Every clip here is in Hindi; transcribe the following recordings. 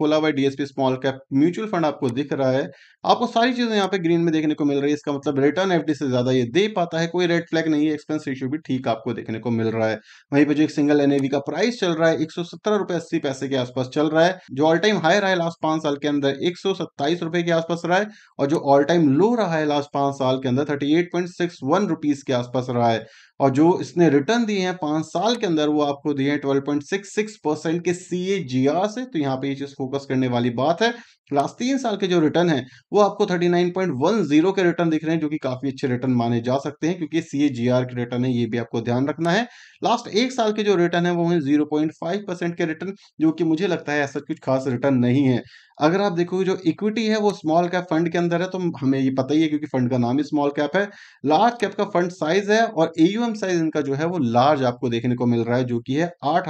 खोला हुआ DSP small cap mutual fund आपको दिख रहा है आपको सारी चीजें यहाँ पे ग्रीन में देखने को मिल रही है इसका मतलब रिटर्न एफडी से ज्यादा ये दे पाता है कोई रेड फ्लैग नहीं है एक्सपेंस रेशियो भी ठीक आपको देखने को मिल रहा है वहीं पर जो एक सिंगल एनएवी का प्राइस चल रहा है एक सौ पैसे के आसपास चल रहा है जो ऑल टाइम हाई रहा है लास्ट पांच साल के अंदर एक रुपए के आसपास रहा है और जो ऑल टाइम लो रहा है लास्ट पांच साल के अंदर थर्टी एट के आसपास रहा है और जो इसने रिटर्न दिए हैं पांच साल के अंदर वो आपको दिए हैं ट्वेल्व परसेंट के सी से तो यहाँ पे ये चीज फोकस करने वाली बात है लास्ट तीन साल के जो रिटर्न है वो आपको 39.10 के रिटर्न दिख रहे हैं जो कि काफी अच्छे रिटर्न माने जा सकते हैं क्योंकि सी के रिटर्न है ये भी आपको ध्यान रखना है लास्ट एक साल के जो रिटर्न है वो है 0.5 परसेंट के रिटर्न जो कि मुझे लगता है ऐसा कुछ खास रिटर्न नहीं है अगर आप देखोगे जो इक्विटी है वो स्मॉल कैप फंड के अंदर है तो हमें ये पता ही है क्योंकि फंड का नाम ही स्मॉल कैप है लार्ज कैप का फंड साइज है और एयूएम साइज इनका जो है वो लार्ज आपको देखने को मिल रहा है जो कि है आठ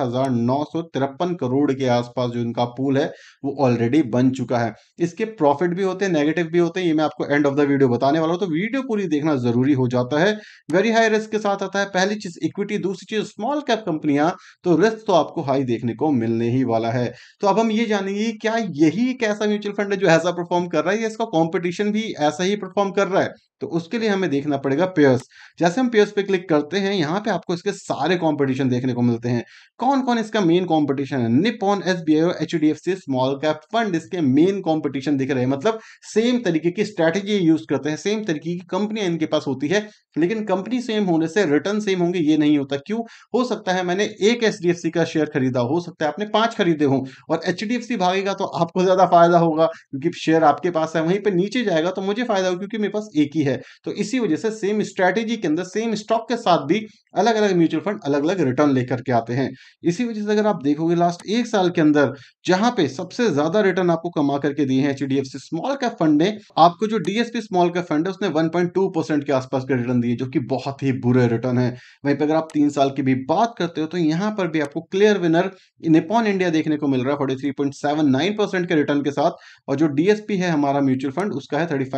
करोड़ के आसपास जो इनका पूल है वो ऑलरेडी बन चुका है इसके प्रॉफिट भी होते हैं नेगेटिव भी होते हैं ये मैं आपको एंड ऑफ द वीडियो बताने वाला हूँ तो वीडियो पूरी देखना जरूरी हो जाता है वेरी हाई रिस्क के साथ आता है पहली चीज इक्विटी दूसरी चीज स्मॉल कैप कंपनियां तो रिस्क तो आपको हाई देखने को मिलने ही वाला है तो अब हम ये जानेंगे क्या यही एक ऐसा म्यूचुअल फंड है जो ऐसा परफॉर्म कर रहा है या इसका कॉम्पिटिशन भी ऐसा ही परफॉर्म कर रहा है तो उसके लिए हमें देखना पड़ेगा पेयर्स जैसे हम पेयर्स पे क्लिक करते हैं यहाँ पे आपको इसके सारे कॉम्पिटिशन देखने को मिलते हैं कौन कौन इसका मेन कॉम्पिटिशन है Nippon S B I H D F C small cap fund इसके मेन कंपटीशन दिख रहे हैं मतलब सेम तरीके की स्ट्रैटेजी यूज करते हैं सेम तरीके की कंपनियां इनके पास होती है लेकिन कंपनी सेम होने से रिटर्न सेम होंगे ये नहीं होता क्यों हो सकता है मैंने एक एच का शेयर खरीदा हो सकता है आपने पांच खरीदे हो और एच भागेगा तो आपको ज्यादा फायदा होगा क्योंकि शेयर आपके पास है वहीं पर नीचे जाएगा तो मुझे फायदा होगा क्योंकि मेरे पास एक ही है तो इसी वजह से सेम स्ट्रैटेजी के अंदर सेम स्टॉक के साथ भी अलग अलग म्यूचुअल फंड अलग अलग रिटर्न लेकर के आते हैं इसी वजह से अगर आप देखोगे लास्ट एक साल के अंदर जहां पे सबसे ज्यादा रिटर्न आपको कमा करके दिए हैं एच स्मॉल कैप फंड ने आपको जो डीएसपी स्मॉल कैप फंड है उसने 1.2 परसेंट के आसपास के रिटर्न दिए जो कि बहुत ही बुरे रिटर्न है वहीं पर अगर आप तीन साल की भी बात करते हो तो यहाँ पर भी आपको क्लियर विनर निपॉन इंडिया देखने को मिल रहा है फोर्टी के रिटर्न के साथ और जो डीएसपी है हमारा म्यूचुअल फंड उसका है थर्टी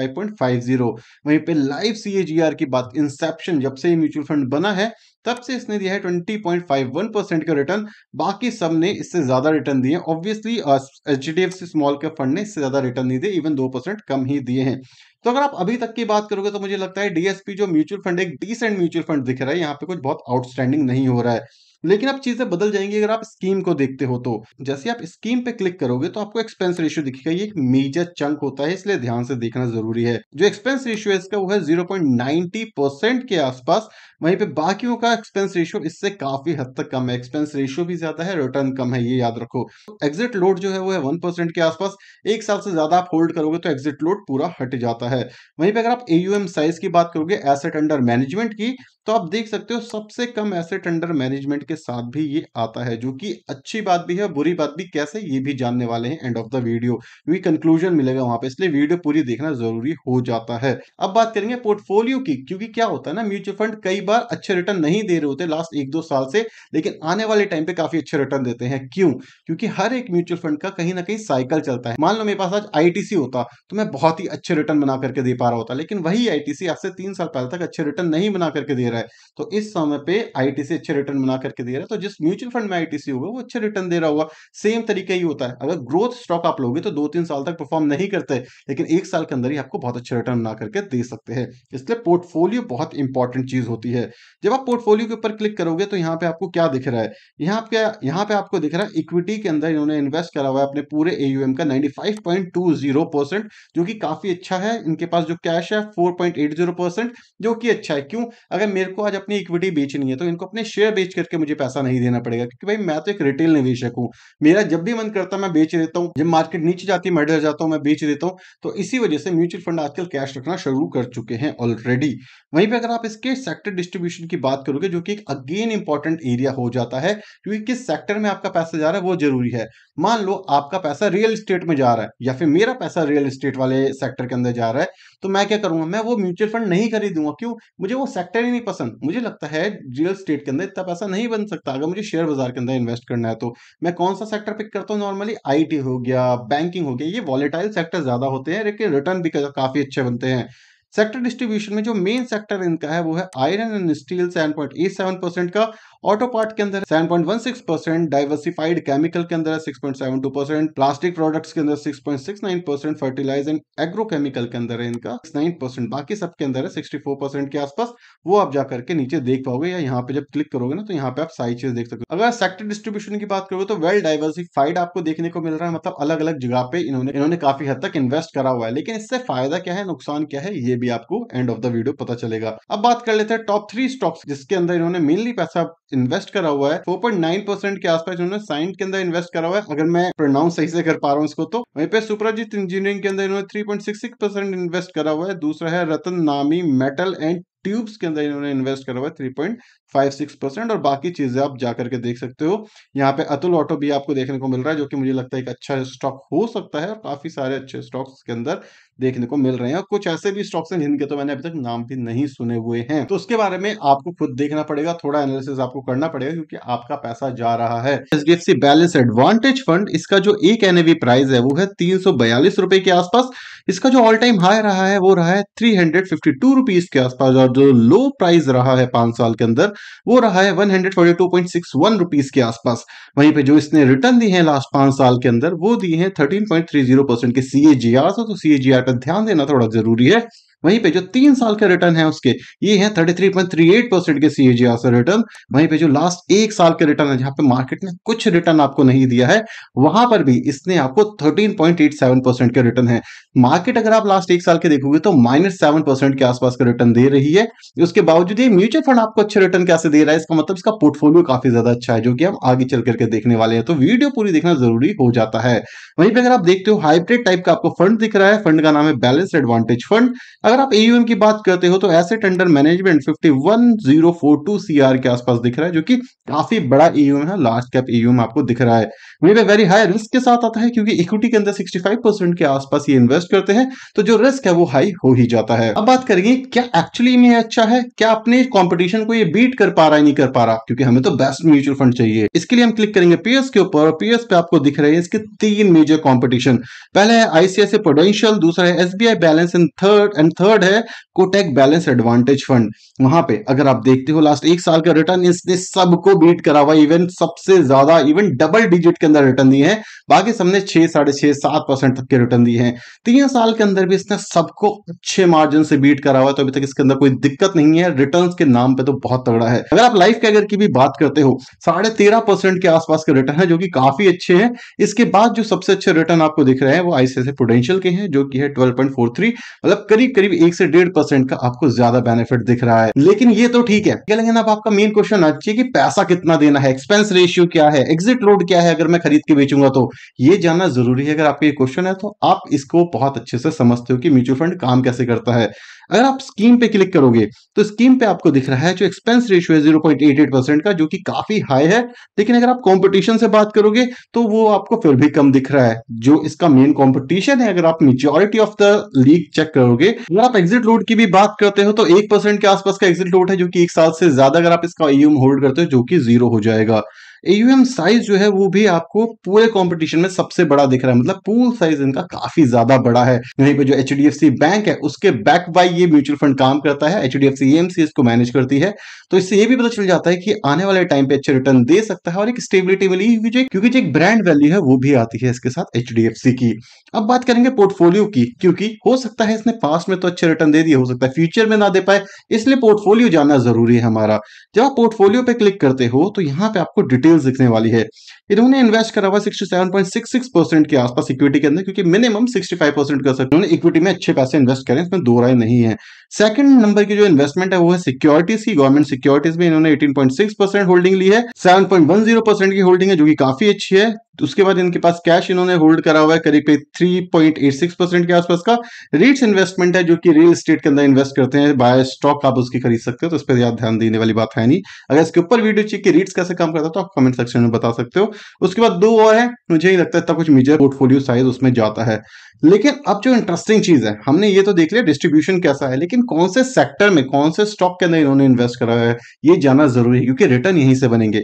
वहीं पे लाइव सी की बात इंसेप्शन जब से म्यूचुअल फंड बना है तब से इसने दिया है 20.51 परसेंट का रिटर्न बाकी सब ने इससे ज्यादा रिटर्न दिए obviously H D F C small के फंड ने इससे ज्यादा रिटर्न नहीं दिए इवन दो परसेंट कम ही दिए हैं तो अगर आप अभी तक की बात करोगे तो मुझे लगता है डीएसपी जो म्यूचुअल फंड एक डिसेंट म्यूचुअल फंड दिख रहा है यहाँ पे कुछ बहुत आउटस्टैंडिंग नहीं हो रहा है लेकिन अब चीजें बदल जाएंगी अगर आप स्कीम को देखते हो तो जैसे आप स्कीम पे क्लिक करोगे तो आपको एक्सपेंस रेशियो दिखेगा ये एक मेजर चंक होता है इसलिए ध्यान से देखना जरूरी है जो एक्सपेंस रेशियो है इसका वो है नाइनटी परसेंट के आसपास वहीं पे बाकियों का एक्सपेंस रेशियो इससे काफी हद तक कम है एक्सपेंस रेशियो भी ज्यादा है रिटर्न कम है ये याद रखो एग्जिट लोड जो है वो है वन परसेंट के आसपास एक साल से ज्यादा आप होल्ड करोगे तो एग्जिट लोड पूरा हट जाता है वहीं पे अगर आप एयूएम साइज की बात करोगे एसेट अंडर मैनेजमेंट की तो आप देख सकते हो सबसे कम एसेट अंडर मैनेजमेंट के साथ भी ये आता है जो कि अच्छी बात भी है बुरी बात भी कैसे ये भी जानने वाले हैं एंड ऑफ द वीडियो क्योंकि कंक्लूजन मिलेगा वहां पे इसलिए वीडियो पूरी देखना जरूरी हो जाता है अब बात करेंगे पोर्टफोलियो की क्योंकि क्या होता है ना म्यूचुअल फंड कई बार बार अच्छे रिटर्न नहीं दे रहे होते लास्ट एक दो साल से लेकिन आने वाले टाइम पे काफी अच्छे रिटर्न देते हैं क्यों क्योंकि हर एक म्यूचुअल फंड का कहीं ना कहीं साइकिल चलता है मान लो मेरे पास आज आई होता तो मैं बहुत ही अच्छे रिटर्न बना करके दे पा रहा होता लेकिन वही आई आज से तीन साल पहले तक अच्छे रिटर्न नहीं बना करके दे रहा है तो इस समय पे आई अच्छे रिटर्न बना करके दे रहा है तो जिस म्यूचुअल फंड में आईटीसी होगा वो अच्छे रिटर्न दे रहा होगा सेम तरीका ही होता है अगर ग्रोथ स्टॉक आप लोगे तो दो तीन साल तक परफॉर्म नहीं करते लेकिन एक साल के अंदर ही आपको बहुत अच्छे रिटर्न बना करके दे सकते हैं इसलिए पोर्टफोलियो बहुत इंपॉर्टेंट चीज होती है है जब आप पोर्टफोलियो के ऊपर क्लिक करोगे तो यहाँ पे आपको क्या दिख रहा है यहाँ पे यहाँ पे आपको दिख रहा है इक्विटी के अंदर इन्होंने इन्वेस्ट करा हुआ है अपने पूरे एयूएम का नाइन्टी परसेंट जो कि काफी अच्छा है इनके पास जो कैश है फोर परसेंट जो कि अच्छा है क्यों अगर मेरे को आज अपनी इक्विटी बेचनी है तो इनको अपने शेयर बेच करके मुझे पैसा नहीं देना पड़ेगा क्योंकि भाई मैं तो एक रिटेल निवेशक हूँ मेरा जब भी मन करता है मैं बेच देता हूँ जब मार्केट नीचे जाती है मैं जाता हूँ मैं बेच देता हूँ तो इसी वजह से म्यूचुअल फंड आजकल कैश रखना शुरू कर चुके हैं ऑलरेडी वहीं पर अगर आप इसके सेक्टर डिस्ट्रीब्यूशन की बात करोगे जो कि अगेन इंपॉर्टेंट एरिया हो जाता है क्योंकि किस सेक्टर में आपका पैसा जा रहा है वो जरूरी है मान लो आपका पैसा रियल स्टेट में जा रहा है या फिर मेरा पैसा रियल स्टेट वाले सेक्टर के अंदर जा रहा है तो मैं क्या करूंगा मैं वो म्यूचुअल फंड नहीं खरीदूंगा क्यों मुझे वो सेक्टर ही नहीं पसंद मुझे लगता है रियल स्टेट के अंदर इतना पैसा नहीं बन सकता अगर मुझे शेयर बाजार के अंदर इन्वेस्ट करना है तो मैं कौन सा सेक्टर पिक करता हूँ नॉर्मली आई हो गया बैंकिंग हो गया ये वॉलेटाइल सेक्टर ज्यादा होते हैं लेकिन रिटर्न भी काफी अच्छे बनते हैं सेक्टर डिस्ट्रीब्यूशन में जो मेन सेक्टर इनका है वो है iron and steel seven point eight seven percent का ऑटो पार्ट के अंदर 7.16 परसेंट डाइवर्सिफाइड केमिकल के अंदर 6.72 परसेंट प्लास्टिक प्रोडक्ट्स के अंदर 6.69 परसेंट फर्टिलाइज एंड एग्रोकेमिकल के अंदर है इनका 9 परसेंट बाकी सब के अंदर है 64 परसेंट के आसपास वो आप जाकर के नीचे देख पाओगे या यहाँ पे जब क्लिक करोगे ना तो यहाँ पे आप सारी चीज देख सकते हो अगर सेक्टर डिस्ट्रीब्यूशन की बात करोगे तो वेल डाइवर्सिफाइड आपको देखने को मिल रहा है मतलब अलग अलग जगह पे इन्होंने इन्होंने काफी हद तक इन्वेस्ट करा हुआ है लेकिन इससे फायदा क्या है नुकसान क्या है ये भी आपको एंड ऑफ द वीडियो पता चलेगा अब बात कर लेते हैं टॉप थ्री स्टॉक्स जिसके अंदर इन्होंने मेनली पैसा इन्वेस्ट करा हुआ है फोर पॉइंट नाइन परसेंट के आसपास उन्होंने साइंट के अंदर इन्वेस्ट करा हुआ है अगर मैं प्रोनाउंस सही से कर पा रहा हूँ इसको तो वहीं पे सुपराजित इंजीनियरिंग के अंदर इन्होंने three point six percent invest करा हुआ है दूसरा है रतन नामी मेटल एंड ट्यूब्स के अंदर इन्होंने इन्वेस्ट करा हुआ है three point five six percent और बाकी चीजें आप जाकर के देख सकते हो यहाँ पे अतुल ऑटो भी आपको देखने को मिल रहा है जो कि मुझे लगता है एक अच्छा स्टॉक हो सकता है और काफी सारे अच्छे स्टॉक्स के अंदर देखने को मिल रहे हैं और कुछ ऐसे भी स्टॉक्स हैं जिनके तो मैंने अभी तक नाम भी नहीं सुने हुए हैं तो उसके बारे में आपको खुद देखना पड़ेगा थोड़ा एनालिसिस आपको करना पड़ेगा क्योंकि आपका पैसा जा रहा है एच बैलेंस एडवांटेज फंड इसका जो एक एनएवी प्राइस है वो है तीन रुपए के आसपास इसका जो ऑल टाइम हाई रहा है वो रहा है three hundred fifty two rupees के आसपास और जो लो प्राइस रहा है पांच साल के अंदर वो रहा है one hundred forty two point six one rupees के आसपास वहीं पे जो इसने रिटर्न दी है लास्ट पांच साल के अंदर वो दी है thirteen point three zero percent के सी ए तो सी का ध्यान देना थोड़ा जरूरी है वहीं पे जो तीन साल के रिटर्न है उसके ये है 33.38 परसेंट के सी रिटर्न वहीं पे जो लास्ट एक साल के रिटर्न है जहां पे मार्केट ने कुछ रिटर्न आपको नहीं दिया है वहां पर भी इसने आपको 13.87 परसेंट के रिटर्न है मार्केट अगर आप लास्ट एक साल के देखोगे तो माइनस सेवन परसेंट के आसपास का रिटर्न दे रही है उसके बावजूद ये म्यूचुअल फंड आपको अच्छे रिटर्न कैसे दे रहा है इसका मतलब इसका पोर्टफोलियो काफी ज्यादा अच्छा है जो कि हम आगे चल करके देखने वाले हैं तो वीडियो पूरी देखना जरूरी हो जाता है वहीं पर अगर आप देखते हो हाइब्रिड टाइप का आपको फंड दिख रहा है फंड का नाम है बैलेंस एडवांटेज फंड अगर आप एयूएम की बात करते हो तो ऐसे टेंडर मैनेजमेंट 51,042 सीआर के आसपास दिख रहा है जो कि काफी बड़ा एयूएम है लार्ज कैप एयूएम आपको दिख रहा है वे बी वेरी हाई रिस्क के साथ आता है क्योंकि इक्विटी के अंदर 65 परसेंट के आसपास ये इन्वेस्ट करते हैं तो जो रिस्क है वो हाई हो ही जाता है अब बात करेंगे क्या एक्चुअली में अच्छा है क्या अपने कॉम्पिटिशन को ये बीट कर पा रहा है नहीं कर पा रहा क्योंकि हमें तो बेस्ट म्यूचुअल फंड चाहिए इसके लिए हम क्लिक करेंगे पीएस के ऊपर और पीएस पे आपको दिख रहे हैं इसके तीन मेजर कॉम्पिटिशन पहले है आईसीआईसी पोटेंशियल दूसरा है SBI balance and third and third है कोटेक बैलेंस एडवांटेज फंड वहां पे अगर आप देखते हो लास्ट एक साल का रिटर्न इसने सबको बीट करा हुआ इवन सबसे ज्यादा इवन डबल डिजिट के अंदर रिटर्न दिए हैं बाकी सबने छह साढ़े छह सात परसेंट तक के रिटर्न दिए हैं तीन तो साल के अंदर भी इसने सबको अच्छे मार्जिन से बीट करा हुआ तो अभी तक इसके अंदर कोई दिक्कत नहीं है रिटर्न के नाम पर तो बहुत तगड़ा है अगर आप लाइफ कैगर की भी बात करते हो साढ़े तेरह परसेंट के आसपास के रिटर्न है जो कि काफी अच्छे हैं इसके बाद जो सबसे अच्छे रिटर्न आपको दिख रहे हैं वो आईसीआईसी प्रोडेंशियल के हैं जो कि है ट्वेल्व मतलब करीब करीब करीब एक से डेढ़ परसेंट का आपको ज्यादा बेनिफिट दिख रहा है लेकिन ये तो ठीक है लेकिन अब आपका मेन क्वेश्चन आना चाहिए कि पैसा कितना देना है एक्सपेंस रेशियो क्या है एग्जिट लोड क्या है अगर मैं खरीद के बेचूंगा तो ये जानना जरूरी है अगर आपका ये क्वेश्चन है तो आप इसको बहुत अच्छे से समझते हो कि म्यूचुअल फंड काम कैसे करता है अगर आप स्कीम पे क्लिक करोगे तो स्कीम पे आपको दिख रहा है जो एक्सपेंस रेशियो है zero point eight eight percent का जो कि काफी हाई है लेकिन अगर आप कॉम्पिटिशन से बात करोगे तो वो आपको फिर भी कम दिख रहा है जो इसका मेन कॉम्पिटिशन है अगर आप majority of the league check करोगे अगर आप एग्जिट लोड की भी बात करते हो तो एक परसेंट के आसपास का एग्जिट लोड है जो कि एक साल से ज्यादा अगर आप इसका ईयूम होल्ड करते हो जो कि जीरो हो जाएगा एयूएम साइज जो है वो भी आपको पूरे कॉम्पिटिशन में सबसे बड़ा दिख रहा है मतलब पूल साइज इनका काफी ज्यादा बड़ा है यहीं पे जो एच बैंक है उसके बैक बाय ये म्यूचुअल फंड काम करता है एच डी इसको मैनेज करती है तो इससे ये भी पता चल जाता है कि आने वाले टाइम पे अच्छे रिटर्न दे सकता है और एक स्टेबिलिटी मिली क्योंकि जो एक ब्रांड वैल्यू है वो भी आती है इसके साथ एच की अब बात करेंगे पोर्टफोलियो की क्योंकि हो सकता है इसने पास्ट में तो अच्छे रिटर्न दे दिए हो सकता है फ्यूचर में ना दे पाए इसलिए पोर्टफोलियो जाना जरूरी है हमारा जब आप पोर्टफोलियो पे क्लिक करते हो तो यहाँ पे आपको डिटेल सेल्स दिखने वाली है इन्होंने इन्वेस्ट करा हुआ 67.66 परसेंट के आसपास इक्विटी के अंदर क्योंकि मिनिमम 65 परसेंट कर सकते हैं इक्विटी में अच्छे पैसे इन्वेस्ट करें इसमें दो राय नहीं है सेकंड नंबर की जो इन्वेस्टमेंट है वो है सिक्योरिटीज की गवर्नमेंट सिक्योरिटीज में इन्होंने 18.6 परसेंट होल्डिंग ली है 7.10 परसेंट की होल्डिंग है जो कि काफी अच्छी है तो उसके बाद इनके पास कैश इन्होंने होल्ड करा हुआ है करीब करीब three point eight six percent के आसपास का रीट्स इन्वेस्टमेंट है जो कि रियल स्टेट के अंदर इन्वेस्ट करते हैं बाय स्टॉक आप उसकी खरीद सकते हो तो इस पर ध्यान देने वाली बात है नहीं अगर इसके ऊपर वीडियो चाहिए कि रीट्स कैसे काम करता है तो आप कमेंट सेक्शन में बता सकते हो उसके बाद दो और है मुझे ही लगता है तब कुछ मेजर पोर्टफोलियो साइज उसमें जाता है लेकिन अब जो इंटरेस्टिंग चीज है हमने ये तो देख लिया डिस्ट्रीब्यूशन कैसा है लेकिन कौन से सेक्टर में कौन से स्टॉक के अंदर इन्होंने इन्वेस्ट करा है ये जाना जरूरी है क्योंकि रिटर्न यहीं से बनेंगे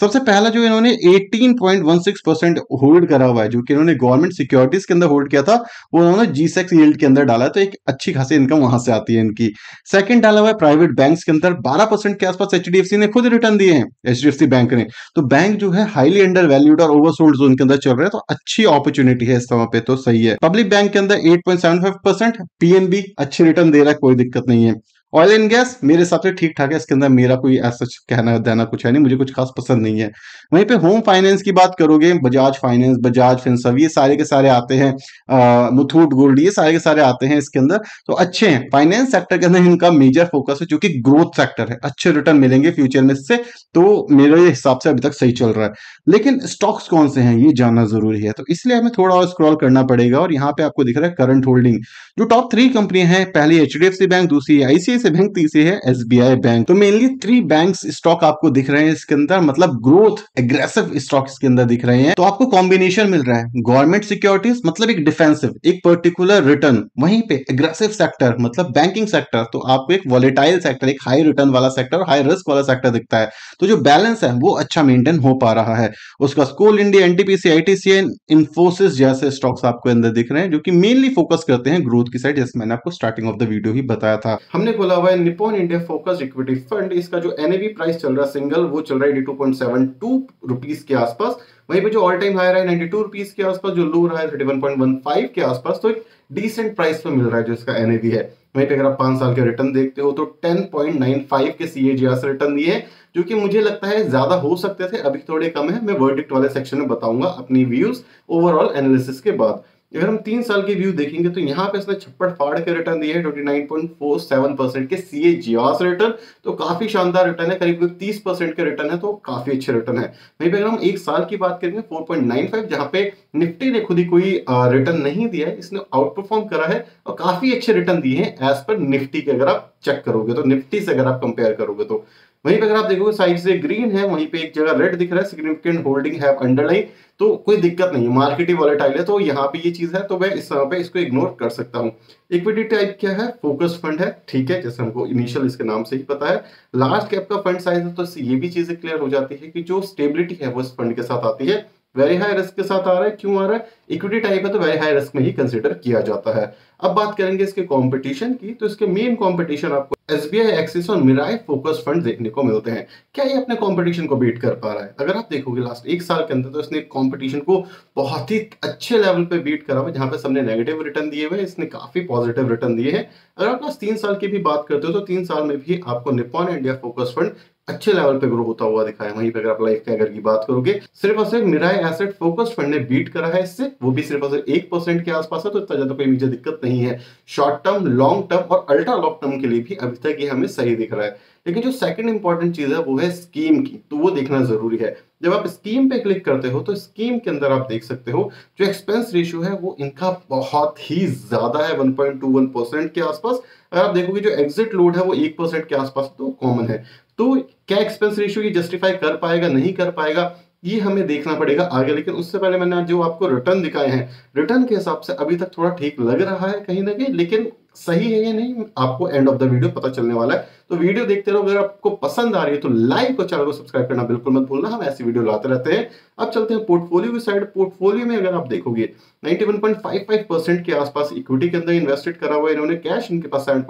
सबसे पहला जो इन्होंने 18.16 परसेंट होल्ड करा हुआ है जो कि इन्होंने गवर्नमेंट सिक्योरिटीज के अंदर होल्ड किया था वो उन्होंने जी सेक्स यील्ड के अंदर डाला है तो एक अच्छी खासी इनकम वहां से आती है इनकी सेकंड डाला हुआ है प्राइवेट बैंक के अंदर 12 परसेंट के आसपास एच ने खुद रिटर्न दिए हैं एच बैंक ने तो बैंक जो है हाईली अंडर वैल्यूड और ओवरसोल्ड जोन के अंदर चल रहे हैं तो अच्छी अपॉर्चुनिटी है इस समय पे तो सही है पब्लिक बैंक के अंदर एट पीएनबी अच्छे रिटर्न दे रहा है कोई दिक्कत नहीं है ऑयल एंड गैस मेरे हिसाब से तो ठीक ठाक है इसके अंदर मेरा कोई ऐसा कहना देना कुछ है नहीं मुझे कुछ खास पसंद नहीं है वहीं पे होम फाइनेंस की बात करोगे बजाज फाइनेंस बजाज फिनसर्व ये सारे के सारे आते हैं मुथूट गोल्ड ये सारे के सारे आते हैं इसके अंदर तो अच्छे हैं फाइनेंस सेक्टर के अंदर इनका मेजर फोकस है जो कि ग्रोथ सेक्टर है अच्छे रिटर्न मिलेंगे फ्यूचर में इससे तो मेरे हिसाब से अभी तक सही चल रहा है लेकिन स्टॉक्स कौन से हैं ये जानना जरूरी है तो इसलिए हमें थोड़ा और स्क्रॉल करना पड़ेगा और यहाँ पे आपको दिख रहा है करंट होल्डिंग जो टॉप थ्री कंपनी है पहली एच बैंक दूसरी आईसीआई से बैंक तीसरी तो है एसबीआई बैंक तो मेनली थ्री बैंक स्टॉक आपको दिख रहे हैं इसके अंदर मतलब ग्रोथ एग्रेसिव स्टॉक इसके अंदर दिख रहे हैं तो आपको कॉम्बिनेशन मिल रहा है गवर्नमेंट सिक्योरिटीज मतलब एक डिफेंसिव एक पर्टिकुलर रिटर्न वहीं पे एग्रेसिव सेक्टर मतलब बैंकिंग सेक्टर तो आपको एक वॉलेटाइल सेक्टर एक हाई रिटर्न वाला सेक्टर और हाई रिस्क वाला सेक्टर दिखता है तो जो बैलेंस है वो अच्छा मेंटेन हो पा रहा है उसका स्कूल इंडिया एनटीपीसी आईटीसीएन इन्फोसिस जैसे स्टॉक्स आपको अंदर दिख रहे हैं जो कि मेनली फोकस करते हैं ग्रोथ की साइड जैसे मैंने आपको स्टार्टिंग ऑफ द वीडियो ही बताया था हमने बोला हुआ है Nippon India focus equity fund इसका जो एन प्राइस चल रहा है सिंगल वो चल रहा है eighty two point seven two rupees के आसपास वहीं पे जो ऑल टाइम हाई रहा है नाइनटी टू रुपीज के आसपास जो लो रहा है thirty one point one five के आसपास तो एक डिसेंट प्राइस पे मिल रहा है जो इसका एन है वहीं पे अगर आप पांच साल के रिटर्न देखते हो तो टेन पॉइंट नाइन फाइव के सी एजीआर से रिटर्न दिए जो कि मुझे लगता है ज्यादा हो सकते थे अभी थोड़े कम है मैं वर्डिक्ट वाले सेक्शन में बताऊंगा अपनी व्यूज ओवरऑल एनालिसिस के बाद अगर हम तीन साल के व्यू देखेंगे तो यहाँ पे इसने छप्पड़ फाड़ के रिटर्न दिए हैं 29.47% के सी ए रिटर्न तो काफी शानदार रिटर्न है करीब तीस परसेंट के रिटर्न है तो काफी अच्छे रिटर्न है वहीं पर अगर हम एक साल की बात करेंगे 4.95 पॉइंट नाइन पे निफ्टी ने खुद ही कोई रिटर्न नहीं दिया है इसने आउट परफॉर्म करा है और काफी अच्छे रिटर्न दिए हैं एज पर निफ्टी के अगर आप चेक करोगे तो निफ्टी से अगर आप कंपेयर करोगे तो वहीं पर अगर आप देखोगे साइड से ग्रीन है वहीं पे एक जगह रेड दिख रहा है सिग्निफिकेंट होल्डिंग है अंडरलाइन तो कोई दिक्कत नहीं है मार्केट ही वॉलेटाइल है तो यहाँ पे ये चीज है तो मैं इस समय पे इसको इग्नोर कर सकता हूँ इक्विटी टाइप क्या है फोकस फंड है ठीक है जैसे हमको इनिशियल इसके नाम से ही पता है लार्ज कैप का फंड साइज है तो ये भी चीजें क्लियर हो जाती है कि जो स्टेबिलिटी है वो इस फंड के साथ आती है वेरी हाई रिस्क के साथ आ रहा है क्यों आ रहा है इक्विटी टाइप है तो वेरी हाई रिस्क में ही कंसिडर किया जाता है अब बात करेंगे इसके कंपटीशन की तो इसके मेन कंपटीशन आपको एस बी आई एक्सिस और मिराई फोकस फंड देखने को मिलते हैं क्या ये अपने कंपटीशन को बीट कर पा रहा है अगर आप देखोगे लास्ट एक साल के अंदर तो इसने कंपटीशन को बहुत ही अच्छे लेवल पे बीट करा हुआ जहां पे सबने नेगेटिव रिटर्न दिए हुए इसने काफी पॉजिटिव रिटर्न दिए हैं अगर आप लास्ट तीन साल की भी बात करते हो तो तीन साल में भी आपको निपॉन इंडिया फोकस फंड अच्छे लेवल पे ग्रो होता हुआ दिखा है वहीं पे अगर आप लाइफ के अगर की बात करोगे सिर्फ और सिर्फ मिराई एसेट फोकस्ड फंड ने बीट करा है इससे वो भी सिर्फ और सिर्फ एक परसेंट के आसपास है तो इतना ज्यादा कोई मुझे दिक्कत नहीं है शॉर्ट टर्म लॉन्ग टर्म और अल्ट्रा लॉन्ग टर्म के लिए भी अभी तक ये हमें सही दिख रहा है लेकिन जो सेकंड इंपॉर्टेंट चीज है वो है स्कीम की तो वो देखना जरूरी है जब आप स्कीम पे क्लिक करते हो तो स्कीम के अंदर आप देख सकते हो जो एक्सपेंस रेशियो है वो इनका बहुत ही ज्यादा है 1.21 परसेंट के आसपास अगर आप देखोगे जो एग्जिट लोड है वो एक परसेंट के आसपास तो कॉमन है तो क्या एक्सपेंस रेशियो ये जस्टिफाई कर पाएगा नहीं कर पाएगा ये हमें देखना पड़ेगा आगे लेकिन उससे पहले मैंने जो आपको रिटर्न दिखाए हैं रिटर्न के हिसाब से अभी तक थोड़ा ठीक लग रहा है कहीं ना कहीं लेकिन सही है या नहीं आपको एंड ऑफ द वीडियो पता चलने वाला है तो वीडियो देखते रहो अगर आपको पसंद आ रही है तो लाइक और चैनल को सब्सक्राइब करना बिल्कुल मत भूलना हम ऐसी वीडियो लाते रहते हैं अब चलते हैं पोर्टफोलियो की साइड पोर्टफोलियो में अगर आप देखोगे 91.55 परसेंट के आसपास इक्विटी के अंदर इन्वेस्टेड करा हुआ है इन्होंने कैश इनके पास सेवन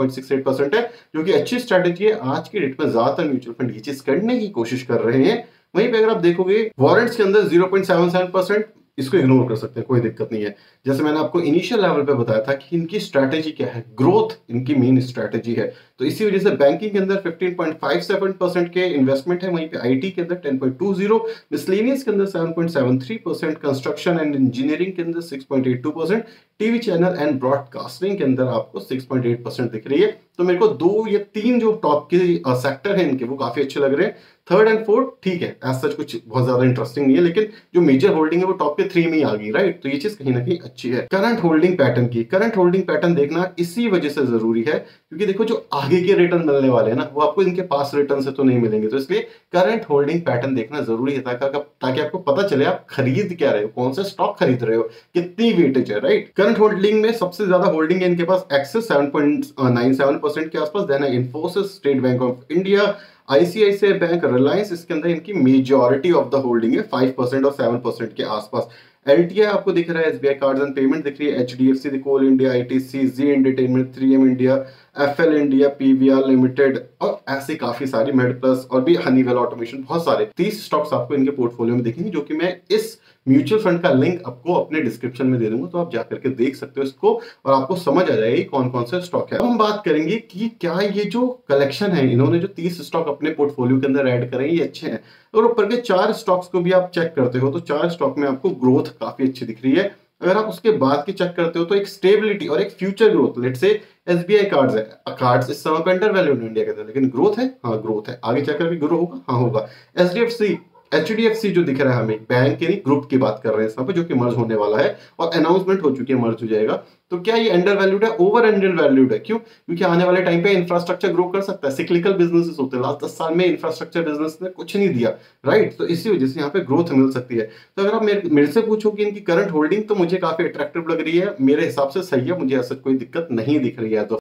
परसेंट है जो कि अच्छी स्ट्रेटेजी है आज की डेट में ज्यादातर म्यूचुअल फंड ये चीज करने की कोशिश कर रहे हैं वहीं पर अगर आप देखोगे वॉरेंट्स के अंदर जीरो इसको इग्नोर कर सकते हैं कोई दिक्कत नहीं है जैसे मैंने आपको इनिशियल लेवल पे बताया था कि इनकी स्ट्रैटेजी क्या है ग्रोथ इनकी मेन स्ट्रैटेजी है तो इसी वजह से बैंकिंग के अंदर 15.57 परसेंट के इन्वेस्टमेंट है वहीं पे आईटी के अंदर 10.20 मिसलेनियस के अंदर 7.73 परसेंट कंस्ट्रक्शन एंड इंजीनियरिंग के अंदर 6.82 percent TV channel and broadcasting के अंदर आपको 6.8 परसेंट दिख रही है तो मेरे को दो या तीन जो टॉप के सेक्टर है इनके वो काफी अच्छे लग रहे हैं थर्ड एंड फोर्थ ठीक है एज सच कुछ बहुत ज्यादा इंटरेस्टिंग नहीं है लेकिन जो मेजर होल्डिंग है वो टॉप के थ्री में ही आ गई राइट तो ये चीज कहीं ना कहीं अच्छी है करंट होल्डिंग पैटर्न की करंट होल्डिंग पैटर्न देखना इसी वजह से जरूरी है क्योंकि देखो जो आगे के रिटर्न मिलने वाले हैं ना वो आपको इनके पास रिटर्न से तो नहीं मिलेंगे तो इसलिए करंट होल्डिंग पैटर्न देखना जरूरी है ताकि आपको पता चले आप खरीद क्या रहे हो कौन सा स्टॉक खरीद रहे हो कितनी वेटेज है राइट करंट होल्डिंग में सबसे ज्यादा होल्डिंग है इनके पास excess seven point nine seven percent के आसपास देन है Infosys State Bank of India ICICI bank Reliance इसके अंदर इनकी मेजोरिटी ऑफ द होल्डिंग है फाइव परसेंट और सेवन परसेंट के आसपास एल आपको दिख रहा है S B card and payment दिख रही है H D F C the Coal India I T C Zee entertainment three M India F L India P V R limited और ऐसे काफी सारी मेड प्लस और भी हनीवेल ऑटोमेशन बहुत सारे तीस स्टॉक्स आपको इनके पोर्टफोलियो में दिखेंगे जो कि मैं इस म्यूचुअल फंड का लिंक आपको अपने डिस्क्रिप्शन में दे दूंगा तो आप जाकर के देख सकते हो इसको और आपको समझ आ जाएगी कौन कौन सा स्टॉक है अब हम बात करेंगे कि क्या ये जो कलेक्शन है इन्होंने जो तीस स्टॉक अपने पोर्टफोलियो के अंदर एड करें ये अच्छे हैं और ऊपर के चार स्टॉक्स को भी आप चेक करते हो तो चार स्टॉक में आपको ग्रोथ काफी अच्छी दिख रही है अगर आप उसके बाद की चेक करते हो तो एक स्टेबिलिटी और एक future growth let's say S B I card है कार्ड इस समय पे अंडर वैल्यू इंडिया के अंदर लेकिन ग्रोथ है हाँ ग्रोथ है आगे चेक कर भी ग्रो होगा हाँ होगा H D F C H जो दिख रहा है हमें बैंक यानी ग्रुप की बात कर रहे हैं इसमें जो कि मर्ज होने वाला है और अनाउंसमेंट हो चुकी है मर्ज हो जाएगा तो क्या ये अंडर वैल्यूड है ओवर अंडर वैल्यूड है क्यों क्योंकि आने वाले टाइम पे इंफ्रास्ट्रक्चर ग्रो कर सकता है सिक्लिकल बिजनेस होते हैं लास्ट दस साल में इंफ्रास्ट्रक्चर बिजनेस ने कुछ नहीं दिया राइट तो इसी वजह से यहाँ पे ग्रोथ मिल सकती है तो अगर आप मेरे, से पूछो कि इनकी करंट होल्डिंग तो मुझे काफी अट्रैक्टिव लग रही है मेरे हिसाब से सही है मुझे ऐसा कोई दिक्कत नहीं दिख रही है तो